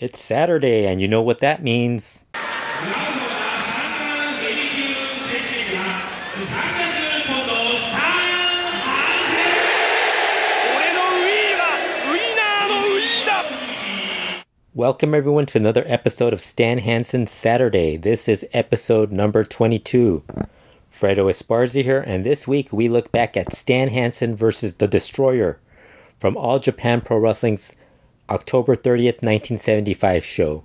It's Saturday, and you know what that means. Welcome, everyone, to another episode of Stan Hansen Saturday. This is episode number 22. Fredo Esparza here, and this week we look back at Stan Hansen versus The Destroyer from All Japan Pro Wrestling's October 30th, 1975 show.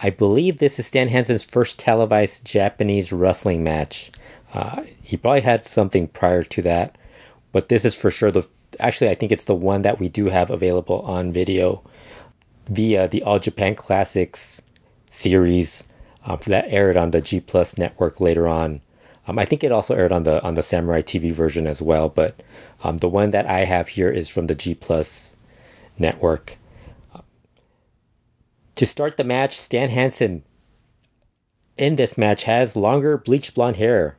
I believe this is Stan Hansen's first televised Japanese wrestling match. Uh, he probably had something prior to that, but this is for sure the. Actually, I think it's the one that we do have available on video via the All Japan Classics series um, that aired on the G Plus network later on. Um, I think it also aired on the on the Samurai TV version as well, but um, the one that I have here is from the G Plus network. To start the match, Stan Hansen in this match has longer bleached blonde hair.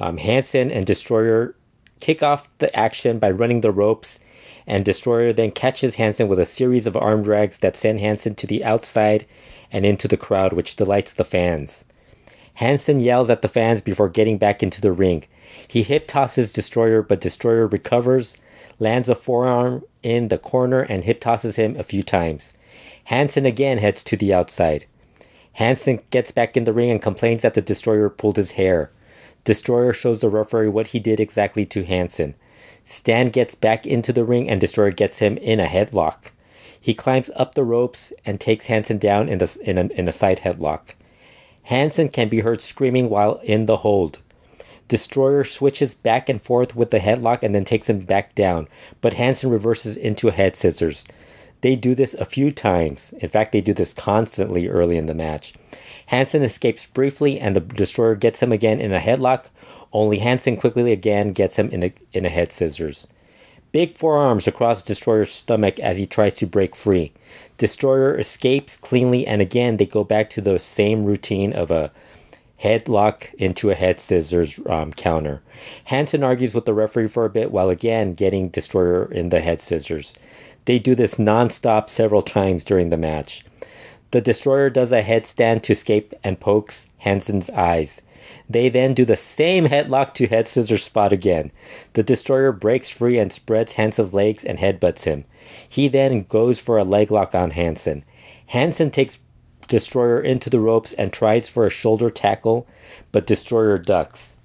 Um, Hansen and Destroyer kick off the action by running the ropes, and Destroyer then catches Hansen with a series of arm drags that send Hansen to the outside and into the crowd, which delights the fans. Hansen yells at the fans before getting back into the ring. He hip tosses Destroyer, but Destroyer recovers, lands a forearm in the corner, and hip tosses him a few times. Hansen again heads to the outside. Hansen gets back in the ring and complains that the destroyer pulled his hair. Destroyer shows the referee what he did exactly to Hansen. Stan gets back into the ring and Destroyer gets him in a headlock. He climbs up the ropes and takes Hansen down in, the, in, a, in a side headlock. Hansen can be heard screaming while in the hold. Destroyer switches back and forth with the headlock and then takes him back down, but Hansen reverses into a head scissors. They do this a few times. In fact, they do this constantly early in the match. Hansen escapes briefly, and the destroyer gets him again in a headlock. Only Hansen quickly again gets him in a, in a head scissors. Big forearms across Destroyer's stomach as he tries to break free. Destroyer escapes cleanly, and again they go back to the same routine of a headlock into a head scissors um, counter. Hansen argues with the referee for a bit while again getting Destroyer in the head scissors. They do this nonstop several times during the match. The destroyer does a headstand to escape and pokes Hansen's eyes. They then do the same headlock to head scissors spot again. The destroyer breaks free and spreads Hansen's legs and headbutts him. He then goes for a leg lock on Hansen. Hansen takes Destroyer into the ropes and tries for a shoulder tackle, but Destroyer ducks.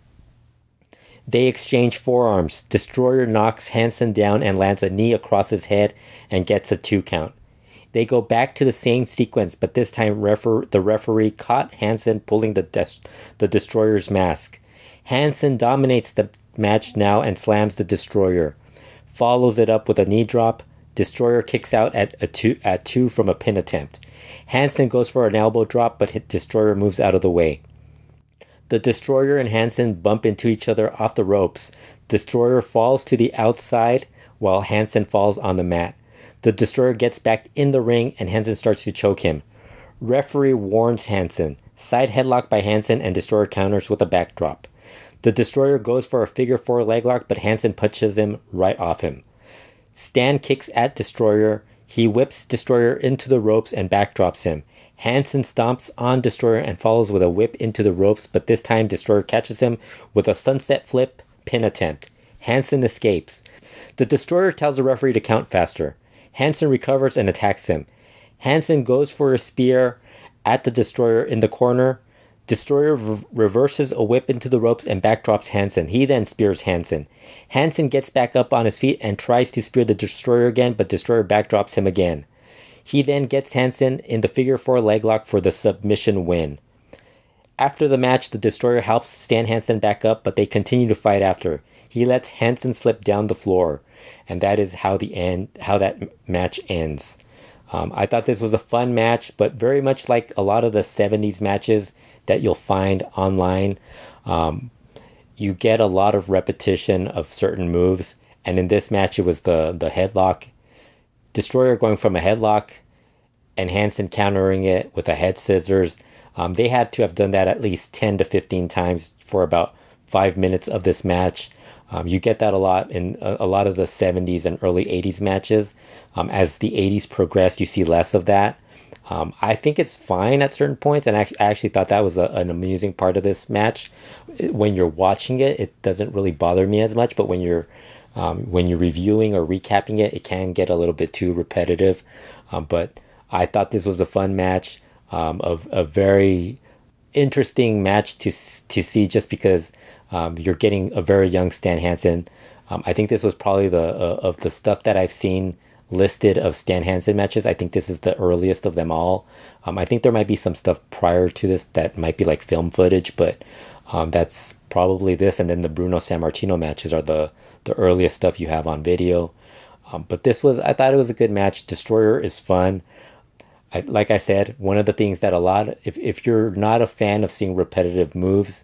They exchange forearms. Destroyer knocks Hanson down and lands a knee across his head and gets a two count. They go back to the same sequence, but this time refer- the referee caught Hanson pulling the, the Destroyer's mask. Hanson dominates the match now and slams the Destroyer. Follows it up with a knee drop. Destroyer kicks out at a two at two from a pin attempt. Hanson goes for an elbow drop, but Destroyer moves out of the way. The destroyer and Hansen bump into each other off the ropes. Destroyer falls to the outside while Hansen falls on the mat. The destroyer gets back in the ring and Hansen starts to choke him. Referee warns Hansen. Side headlock by Hansen and destroyer counters with a backdrop. The destroyer goes for a figure four leg lock but Hansen punches him right off him. Stan kicks at destroyer. He whips destroyer into the ropes and backdrops him. Hansen stomps on Destroyer and follows with a whip into the ropes, but this time Destroyer catches him with a sunset flip pin attempt. Hansen escapes. The Destroyer tells the referee to count faster. Hansen recovers and attacks him. Hansen goes for a spear at the Destroyer in the corner. Destroyer re- reverses a whip into the ropes and backdrops Hansen. He then spears Hansen. Hansen gets back up on his feet and tries to spear the Destroyer again, but Destroyer backdrops him again. He then gets Hansen in the figure four leg lock for the submission win. After the match, the destroyer helps Stan Hansen back up, but they continue to fight after. He lets Hansen slip down the floor, and that is how the end how that match ends. Um, I thought this was a fun match, but very much like a lot of the 70s matches that you'll find online. Um, you get a lot of repetition of certain moves, and in this match, it was the, the headlock Destroyer going from a headlock and Hansen countering it with a head scissors. Um, they had to have done that at least 10 to 15 times for about five minutes of this match. Um, you get that a lot in a, a, lot of the 70s and early 80s matches. Um, as the 80s progressed, you see less of that. Um, I think it's fine at certain points, and I, I actually thought that was a, an amusing part of this match. When you're watching it, it doesn't really bother me as much, but when you're um, when you're reviewing or recapping it, it can get a little bit too repetitive. Um, but I thought this was a fun match, um, a, a very interesting match to to see just because um, you're getting a very young Stan Hansen. Um, I think this was probably the uh, of the stuff that I've seen listed of Stan Hansen matches. I think this is the earliest of them all. Um, I think there might be some stuff prior to this that might be like film footage, but that's probably this. And then the Bruno San Martino matches are the the earliest stuff you have on video. Um, but this was, I thought it was a good match. Destroyer is fun. I, like I said, one of the things that a lot, if, if you're not a fan of seeing repetitive moves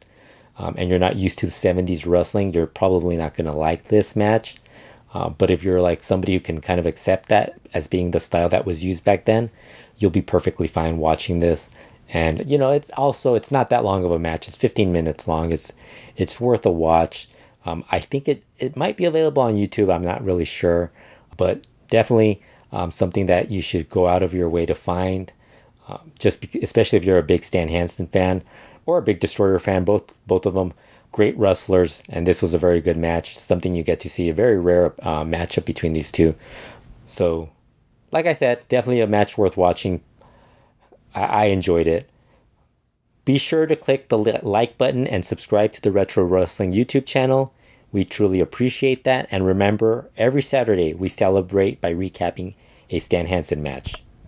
um, and you're not used to 70s wrestling, you're probably not going to like this match. Uh, but if you're like somebody who can kind of accept that as being the style that was used back then, you'll be perfectly fine watching this. And you know, it's also it's not that long of a match. It's 15 minutes long. It's it's worth a watch. Um, I think it, it might be available on YouTube. I'm not really sure, but definitely um, something that you should go out of your way to find. Um, just be, especially if you're a big Stan Hansen fan or a big Destroyer fan, both both of them great wrestlers, and this was a very good match. Something you get to see a very rare uh, matchup between these two. So, like I said, definitely a match worth watching. I, I enjoyed it. Be sure to click the like button and subscribe to the Retro Wrestling YouTube channel. We truly appreciate that. And remember, every Saturday we celebrate by recapping a Stan Hansen match.